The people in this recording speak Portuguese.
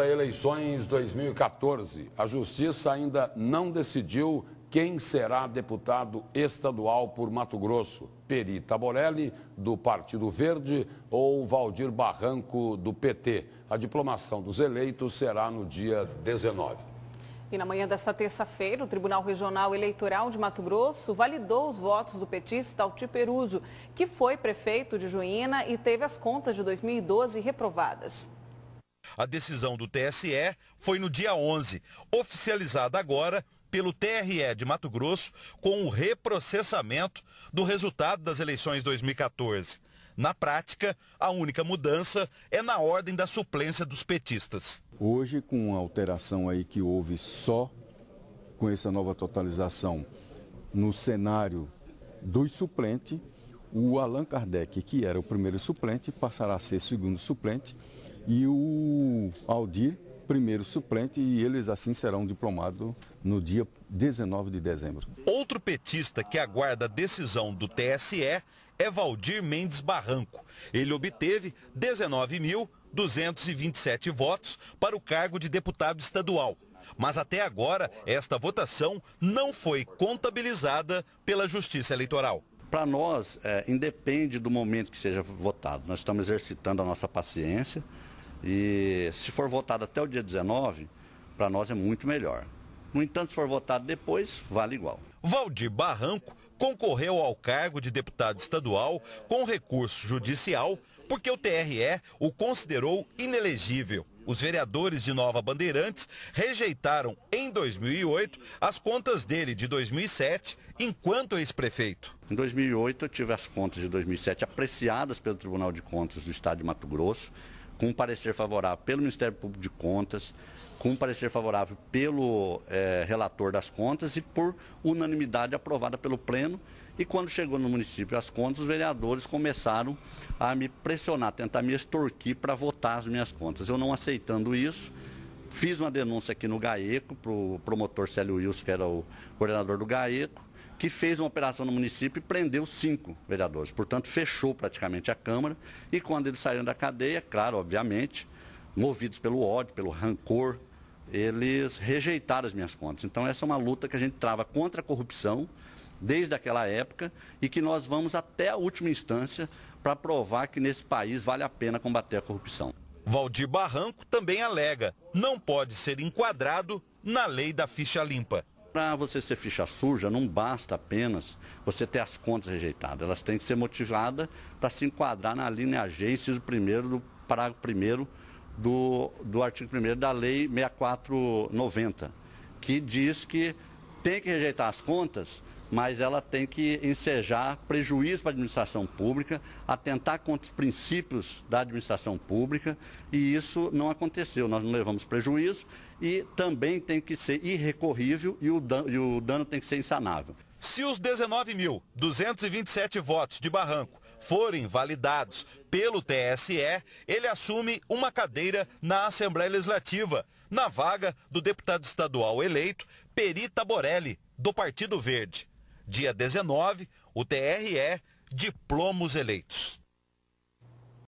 a eleições 2014, a Justiça ainda não decidiu quem será deputado estadual por Mato Grosso: Perita Borelli, do Partido Verde, ou Valdir Barranco, do PT. A diplomação dos eleitos será no dia 19. E na manhã desta terça-feira, o Tribunal Regional Eleitoral de Mato Grosso validou os votos do petista Alti Peruso, que foi prefeito de Juína e teve as contas de 2012 reprovadas. A decisão do TSE foi no dia 11, oficializada agora pelo TRE de Mato Grosso com o reprocessamento do resultado das eleições 2014. Na prática, a única mudança é na ordem da suplência dos petistas. Hoje, com a alteração aí que houve só com essa nova totalização no cenário dos suplentes, o Allan Kardec, que era o primeiro suplente, passará a ser segundo suplente e o Aldir, primeiro suplente, e eles assim serão diplomados no dia 19 de dezembro. Outro petista que aguarda a decisão do TSE é Valdir Mendes Barranco. Ele obteve 19.227 votos para o cargo de deputado estadual. Mas até agora, esta votação não foi contabilizada pela Justiça Eleitoral para nós, é, independe do momento que seja votado, nós estamos exercitando a nossa paciência, e se for votado até o dia 19, para nós é muito melhor. No entanto, se for votado depois, vale igual. Valdir Barranco concorreu ao cargo de deputado estadual com recurso judicial porque o TRE o considerou inelegível. Os vereadores de Nova Bandeirantes rejeitaram em 2008 as contas dele de 2007 enquanto ex-prefeito. Em 2008 eu tive as contas de 2007 apreciadas pelo Tribunal de Contas do Estado de Mato Grosso com um parecer favorável pelo Ministério Público de Contas, com um parecer favorável pelo é, relator das contas e por unanimidade aprovada pelo Pleno. E quando chegou no município as contas, os vereadores começaram a me pressionar, tentar me extorquir para votar as minhas contas. Eu não aceitando isso, fiz uma denúncia aqui no GAECO, para o promotor Célio Wilson, que era o coordenador do GAECO, que fez uma operação no município e prendeu cinco vereadores. Portanto, fechou praticamente a Câmara e quando eles saíram da cadeia, claro, obviamente, movidos pelo ódio, pelo rancor, eles rejeitaram as minhas contas. Então, essa é uma luta que a gente trava contra a corrupção desde aquela época e que nós vamos até a última instância para provar que nesse país vale a pena combater a corrupção. Valdir Barranco também alega, não pode ser enquadrado na lei da ficha limpa. Para você ser ficha suja, não basta apenas você ter as contas rejeitadas. Elas têm que ser motivadas para se enquadrar na linha G, inciso primeiro do parágrafo primeiro do, do artigo 1 da Lei 6490, que diz que tem que rejeitar as contas mas ela tem que ensejar prejuízo para a administração pública, atentar contra os princípios da administração pública, e isso não aconteceu. Nós não levamos prejuízo e também tem que ser irrecorrível e o dano, e o dano tem que ser insanável. Se os 19.227 votos de Barranco forem validados pelo TSE, ele assume uma cadeira na Assembleia Legislativa, na vaga do deputado estadual eleito Perita Borelli, do Partido Verde. Dia 19, o TRE, diplomos eleitos.